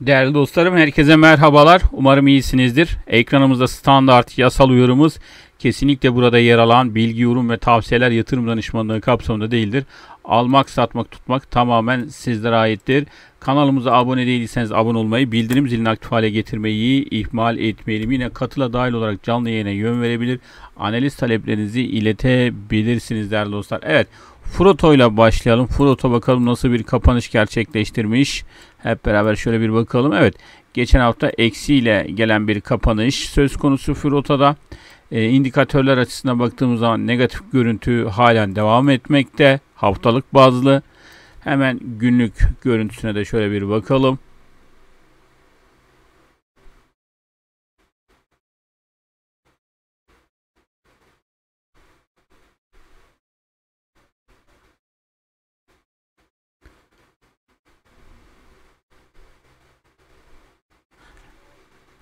Değerli dostlarım herkese merhabalar. Umarım iyisinizdir. Ekranımızda standart yasal uyarımız kesinlikle burada yer alan bilgi, yorum ve tavsiyeler yatırım danışmanlığı kapsamında değildir. Almak, satmak, tutmak tamamen sizlere aittir. Kanalımıza abone değilseniz abone olmayı, bildirim zilini aktif hale getirmeyi ihmal etmeyelim. Yine katıla dahil olarak canlı yayına yön verebilir. Analiz taleplerinizi iletebilirsiniz değerli dostlar. Evet. Furoto ile başlayalım. Furoto bakalım nasıl bir kapanış gerçekleştirmiş. Hep beraber şöyle bir bakalım. Evet geçen hafta eksiyle gelen bir kapanış söz konusu Froto'da. E, indikatörler açısından baktığımız zaman negatif görüntü halen devam etmekte. Haftalık bazlı. Hemen günlük görüntüsüne de şöyle bir bakalım.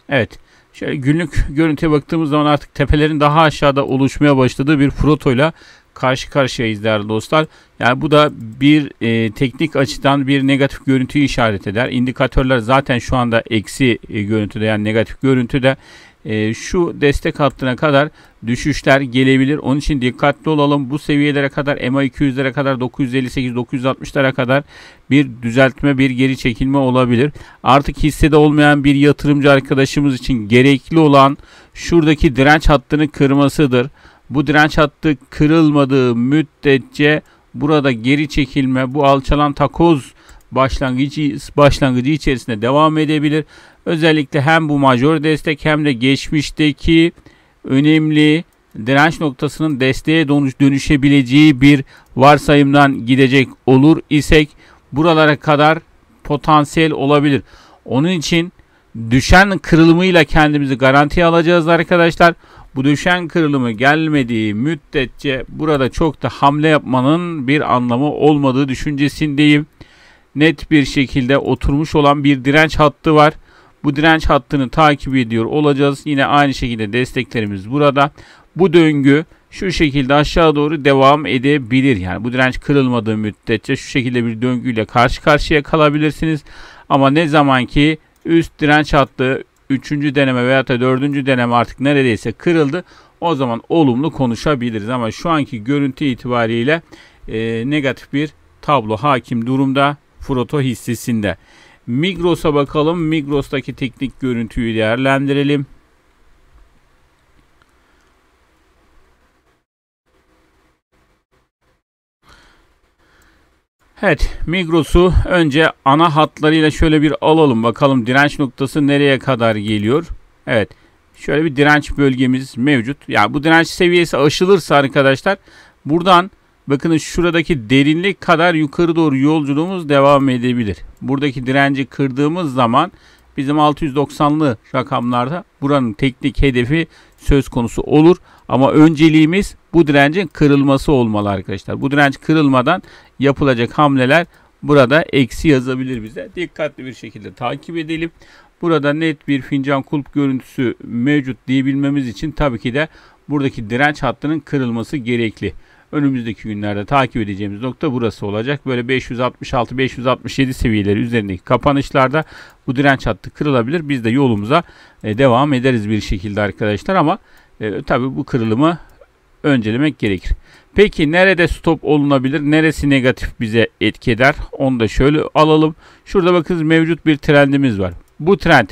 Evet. Şöyle günlük görüntüye baktığımız zaman artık tepelerin daha aşağıda oluşmaya başladığı bir protoyla karşı karşıyayız değerli dostlar. Yani bu da bir e, teknik açıdan bir negatif görüntüyü işaret eder. İndikatörler zaten şu anda eksi e, görüntüde yani negatif görüntüde. Ee, şu destek hattına kadar düşüşler gelebilir. Onun için dikkatli olalım. Bu seviyelere kadar MA 200'lere kadar 958-960'lara kadar bir düzeltme, bir geri çekilme olabilir. Artık hissede olmayan bir yatırımcı arkadaşımız için gerekli olan şuradaki direnç hattını kırmasıdır. Bu direnç hattı kırılmadığı müddetçe burada geri çekilme, bu alçalan takoz başlangıcı başlangıcı içerisinde devam edebilir Özellikle hem bu majör destek hem de geçmişteki önemli direnç noktasının desteğe dönüşebileceği bir varsayımdan gidecek olur isek buralara kadar potansiyel olabilir. Onun için düşen kırılımıyla kendimizi garantiye alacağız arkadaşlar. Bu düşen kırılımı gelmediği müddetçe burada çok da hamle yapmanın bir anlamı olmadığı düşüncesindeyim. Net bir şekilde oturmuş olan bir direnç hattı var. Bu direnç hattını takip ediyor olacağız. Yine aynı şekilde desteklerimiz burada. Bu döngü şu şekilde aşağı doğru devam edebilir. Yani bu direnç kırılmadığı müddetçe şu şekilde bir döngüyle karşı karşıya kalabilirsiniz. Ama ne zaman ki üst direnç hattı 3. deneme veya da 4. deneme artık neredeyse kırıldı. O zaman olumlu konuşabiliriz ama şu anki görüntü itibariyle e, negatif bir tablo hakim durumda Froto hissesinde. Migros'a bakalım. Migros'taki teknik görüntüyü değerlendirelim. Evet Migros'u önce ana hatlarıyla şöyle bir alalım bakalım direnç noktası nereye kadar geliyor. Evet şöyle bir direnç bölgemiz mevcut. Yani bu direnç seviyesi aşılırsa arkadaşlar buradan Bakın şuradaki derinlik kadar yukarı doğru yolculuğumuz devam edebilir. Buradaki direnci kırdığımız zaman bizim 690'lı rakamlarda buranın teknik hedefi söz konusu olur. Ama önceliğimiz bu direncin kırılması olmalı arkadaşlar. Bu direnç kırılmadan yapılacak hamleler burada eksi yazabilir bize. Dikkatli bir şekilde takip edelim. Burada net bir fincan kulp görüntüsü mevcut diyebilmemiz için tabii ki de buradaki direnç hattının kırılması gerekli önümüzdeki günlerde takip edeceğimiz nokta burası olacak. Böyle 566-567 seviyeleri üzerindeki kapanışlarda bu direnç hattı kırılabilir. Biz de yolumuza e, devam ederiz bir şekilde arkadaşlar ama e, tabii bu kırılımı öncelemek gerekir. Peki nerede stop olunabilir? Neresi negatif bize etki eder? Onu da şöyle alalım. Şurada bakınız mevcut bir trendimiz var. Bu trend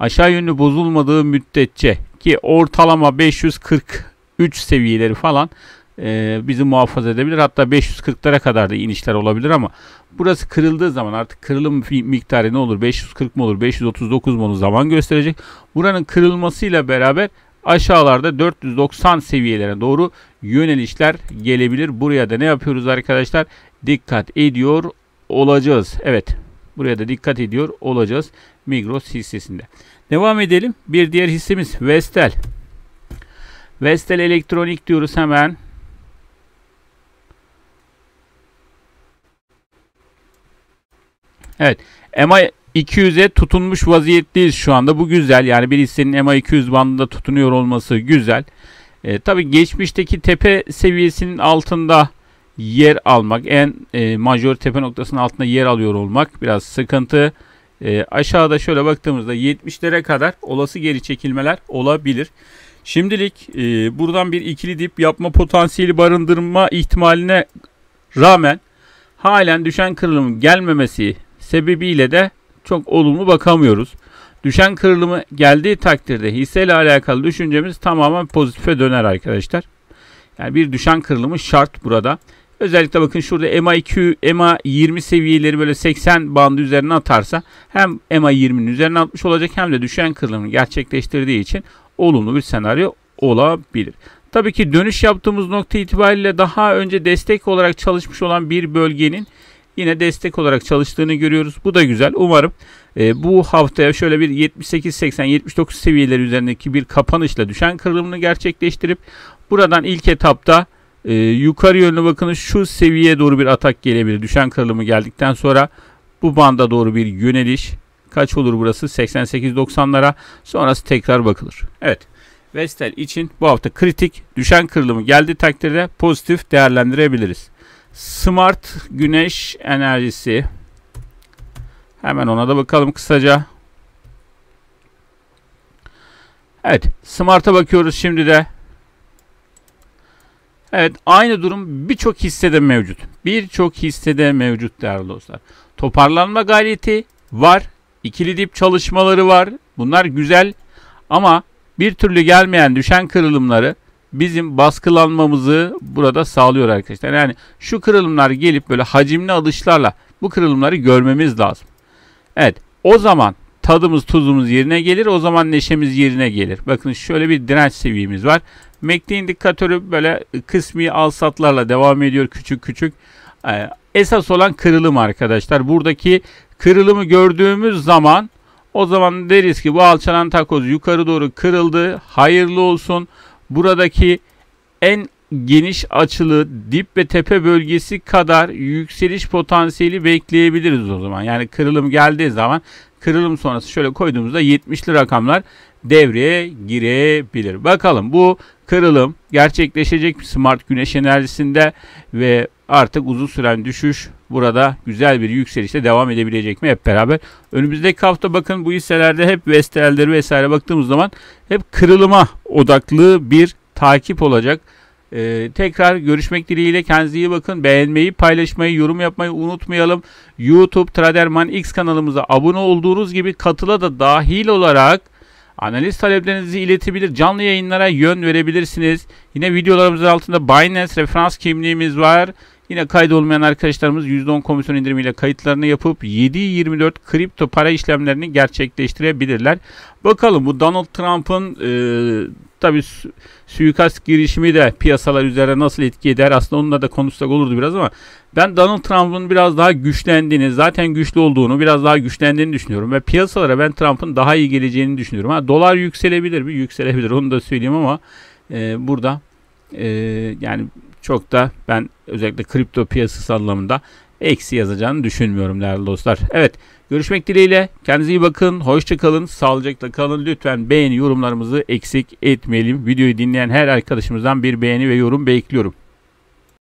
aşağı yönlü bozulmadığı müddetçe ki ortalama 543 seviyeleri falan e, bizi muhafaza edebilir. Hatta 540'lara kadar da inişler olabilir ama burası kırıldığı zaman artık kırılım miktarı ne olur? 540 mı olur? 539 mu olur? Zaman gösterecek. Buranın kırılmasıyla beraber aşağılarda 490 seviyelere doğru yönelişler gelebilir. Buraya da ne yapıyoruz arkadaşlar? Dikkat ediyor olacağız. Evet. Buraya da dikkat ediyor olacağız Migros hissesinde. Devam edelim. Bir diğer hissemiz Vestel. Vestel Elektronik diyoruz hemen. Evet. EMA 200'e tutunmuş vaziyetteyiz şu anda. Bu güzel. Yani bir hissenin EMA 200 bandında tutunuyor olması güzel. E, tabii geçmişteki tepe seviyesinin altında yer almak, en e, majör tepe noktasının altında yer alıyor olmak biraz sıkıntı. E, aşağıda şöyle baktığımızda 70'lere kadar olası geri çekilmeler olabilir. Şimdilik e, buradan bir ikili dip yapma potansiyeli barındırma ihtimaline rağmen halen düşen kırılım gelmemesi sebebiyle de çok olumlu bakamıyoruz. Düşen kırılımı geldiği takdirde hisseyle alakalı düşüncemiz tamamen pozitife döner arkadaşlar. Yani bir düşen kırılımı şart burada. Özellikle bakın şurada MA2, MA20 seviyeleri böyle 80 bandı üzerine atarsa hem MA20'nin üzerine atmış olacak hem de düşen kırılımı gerçekleştirdiği için olumlu bir senaryo olabilir. Tabii ki dönüş yaptığımız nokta itibariyle daha önce destek olarak çalışmış olan bir bölgenin yine destek olarak çalıştığını görüyoruz. Bu da güzel. Umarım e, bu haftaya şöyle bir 78-80-79 seviyeleri üzerindeki bir kapanışla düşen kırılımını gerçekleştirip buradan ilk etapta e, yukarı yönlü bakın şu seviyeye doğru bir atak gelebilir. Düşen kırılımı geldikten sonra bu banda doğru bir yöneliş kaç olur burası 88-90'lara sonrası tekrar bakılır. Evet. Vestel için bu hafta kritik düşen kırılımı geldi takdirde pozitif değerlendirebiliriz. Smart güneş enerjisi. Hemen ona da bakalım kısaca. Evet, Smart'a bakıyoruz şimdi de. Evet, aynı durum birçok hissede mevcut. Birçok hissede mevcut değerli dostlar. Toparlanma gayreti var. İkili dip çalışmaları var. Bunlar güzel ama bir türlü gelmeyen düşen kırılımları bizim baskılanmamızı burada sağlıyor arkadaşlar. Yani şu kırılımlar gelip böyle hacimli alışlarla bu kırılımları görmemiz lazım. Evet o zaman tadımız tuzumuz yerine gelir o zaman neşemiz yerine gelir. Bakın şöyle bir direnç seviyemiz var. McLean indikatörü böyle kısmi al-satlarla devam ediyor küçük küçük. Ee, esas olan kırılım arkadaşlar. Buradaki kırılımı gördüğümüz zaman o zaman deriz ki bu alçalan takoz yukarı doğru kırıldı. Hayırlı olsun buradaki en geniş açılı dip ve tepe bölgesi kadar yükseliş potansiyeli bekleyebiliriz o zaman. Yani kırılım geldiği zaman kırılım sonrası şöyle koyduğumuzda 70'li rakamlar devreye girebilir. Bakalım bu kırılım gerçekleşecek mi smart güneş enerjisinde ve artık uzun süren düşüş burada güzel bir yükselişle devam edebilecek mi hep beraber. Önümüzdeki hafta bakın bu hisselerde hep vesteldir vesaire baktığımız zaman hep kırılıma odaklı bir takip olacak. Ee, tekrar görüşmek dileğiyle kendinize iyi bakın. Beğenmeyi, paylaşmayı, yorum yapmayı unutmayalım. YouTube Traderman X kanalımıza abone olduğunuz gibi katıla da dahil olarak analiz taleplerinizi iletebilir. Canlı yayınlara yön verebilirsiniz. Yine videolarımızın altında Binance referans kimliğimiz var. Yine kaydolmayan arkadaşlarımız %10 komisyon indirimiyle kayıtlarını yapıp 7-24 kripto para işlemlerini gerçekleştirebilirler. Bakalım bu Donald Trump'ın e, tabi suikast girişimi de piyasalar üzerine nasıl etki eder aslında onunla da konuşsak olurdu biraz ama ben Donald Trump'ın biraz daha güçlendiğini zaten güçlü olduğunu biraz daha güçlendiğini düşünüyorum ve piyasalara ben Trump'ın daha iyi geleceğini düşünüyorum. Ha, dolar yükselebilir mi? Yükselebilir onu da söyleyeyim ama e, burada e, yani çok da ben özellikle kripto piyasası anlamında eksi yazacağını düşünmüyorum değerli dostlar. Evet görüşmek dileğiyle kendinize iyi bakın. Hoşça kalın. Sağlıcakla kalın. Lütfen beğeni yorumlarımızı eksik etmeyelim. Videoyu dinleyen her arkadaşımızdan bir beğeni ve yorum bekliyorum.